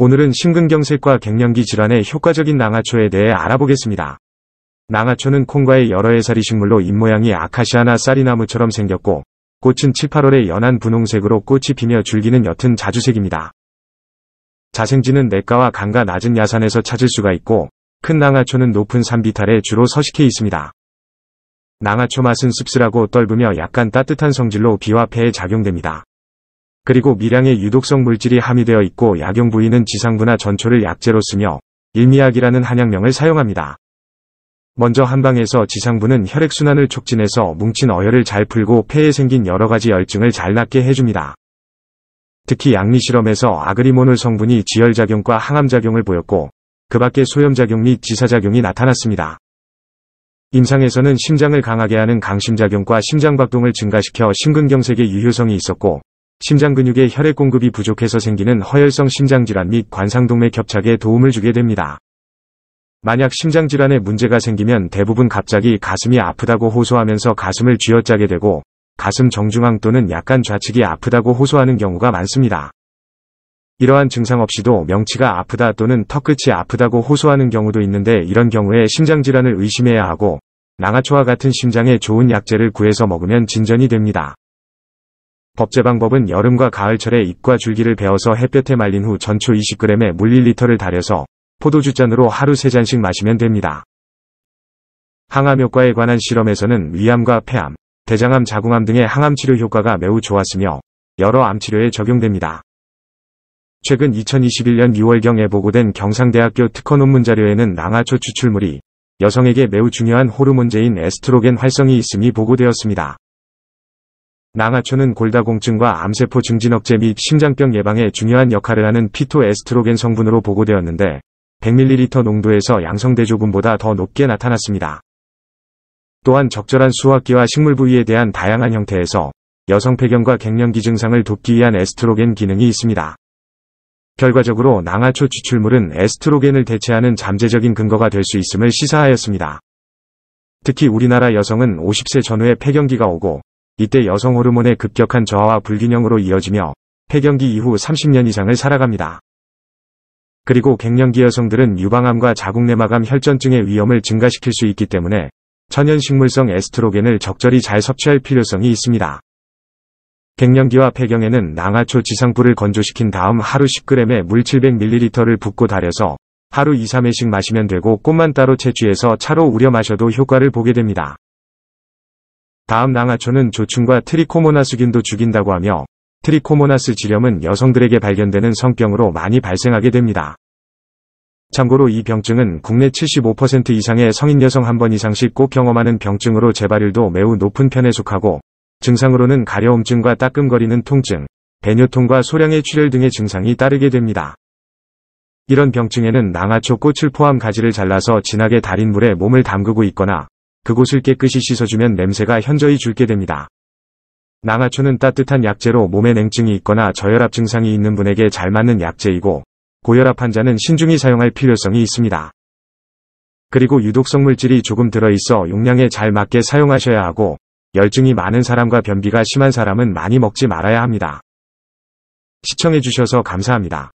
오늘은 심근경색과 갱년기 질환의 효과적인 낭아초에 대해 알아보겠습니다. 낭아초는 콩과의 여러 해살이 식물로 잎모양이 아카시아나 쌀이나무처럼 생겼고 꽃은 7, 8월에 연한 분홍색으로 꽃이 피며 줄기는 옅은 자주색입니다. 자생지는 냇가와 강가 낮은 야산에서 찾을 수가 있고 큰 낭아초는 높은 산비탈에 주로 서식해 있습니다. 낭아초 맛은 씁쓸하고 떫으며 약간 따뜻한 성질로 비와 폐에 작용됩니다. 그리고 미량의 유독성 물질이 함유되어 있고 약용 부위는 지상부나 전초를 약재로 쓰며 일미약이라는 한약명을 사용합니다. 먼저 한방에서 지상부는 혈액순환을 촉진해서 뭉친 어혈을 잘 풀고 폐에 생긴 여러가지 열증을 잘 낫게 해줍니다. 특히 양리실험에서 아그리모놀 성분이 지혈작용과 항암작용을 보였고 그 밖에 소염작용 및 지사작용이 나타났습니다. 임상에서는 심장을 강하게 하는 강심작용과 심장박동을 증가시켜 심근경색의 유효성이 있었고 심장 근육의 혈액 공급이 부족해서 생기는 허혈성 심장질환 및 관상동맥 협착에 도움을 주게 됩니다. 만약 심장질환에 문제가 생기면 대부분 갑자기 가슴이 아프다고 호소하면서 가슴을 쥐어짜게 되고 가슴 정중앙 또는 약간 좌측이 아프다고 호소하는 경우가 많습니다. 이러한 증상 없이도 명치가 아프다 또는 턱끝이 아프다고 호소하는 경우도 있는데 이런 경우에 심장질환을 의심해야 하고 낭아초와 같은 심장에 좋은 약재를 구해서 먹으면 진전이 됩니다. 법제 방법은 여름과 가을철에 잎과 줄기를 베어서 햇볕에 말린 후 전초 20g에 물 1리터를 달여서 포도주 잔으로 하루 3잔씩 마시면 됩니다. 항암 효과에 관한 실험에서는 위암과 폐암, 대장암, 자궁암 등의 항암 치료 효과가 매우 좋았으며 여러 암 치료에 적용됩니다. 최근 2021년 6월경에 보고된 경상대학교 특허 논문 자료에는 낭하초 추출물이 여성에게 매우 중요한 호르몬제인 에스트로겐 활성이 있음이 보고되었습니다. 낭하초는 골다공증과 암세포 증진 억제 및 심장병 예방에 중요한 역할을 하는 피토 에스트로겐 성분으로 보고되었는데 100ml 농도에서 양성대조군보다 더 높게 나타났습니다. 또한 적절한 수확기와 식물 부위에 대한 다양한 형태에서 여성 폐경과 갱년기 증상을 돕기 위한 에스트로겐 기능이 있습니다. 결과적으로 낭하초 추출물은 에스트로겐을 대체하는 잠재적인 근거가 될 수 있음을 시사하였습니다. 특히 우리나라 여성은 50세 전후에 폐경기가 오고 이때 여성 호르몬의 급격한 저하와 불균형으로 이어지며 폐경기 이후 30년 이상을 살아갑니다. 그리고 갱년기 여성들은 유방암과 자궁내막암 혈전증의 위험을 증가시킬 수 있기 때문에 천연식물성 에스트로겐을 적절히 잘 섭취할 필요성이 있습니다. 갱년기와 폐경에는 낭하초 지상부를 건조시킨 다음 하루 10g에 물 700ml를 붓고 달여서 하루 2, 3회씩 마시면 되고 꽃만 따로 채취해서 차로 우려 마셔도 효과를 보게 됩니다. 다음 낭하초는 조충과 트리코모나스균도 죽인다고 하며 트리코모나스 질염은 여성들에게 발견되는 성병으로 많이 발생하게 됩니다. 참고로 이 병증은 국내 75% 이상의 성인 여성 한 번 이상씩 꼭 경험하는 병증으로 재발률도 매우 높은 편에 속하고 증상으로는 가려움증과 따끔거리는 통증, 배뇨통과 소량의 출혈 등의 증상이 따르게 됩니다. 이런 병증에는 낭하초 꽃을 포함 가지를 잘라서 진하게 달인 물에 몸을 담그고 있거나 그곳을 깨끗이 씻어주면 냄새가 현저히 줄게 됩니다. 낭화초는 따뜻한 약재로 몸에 냉증이 있거나 저혈압 증상이 있는 분에게 잘 맞는 약재이고 고혈압 환자는 신중히 사용할 필요성이 있습니다. 그리고 유독성 물질이 조금 들어있어 용량에 잘 맞게 사용하셔야 하고 열증이 많은 사람과 변비가 심한 사람은 많이 먹지 말아야 합니다. 시청해주셔서 감사합니다.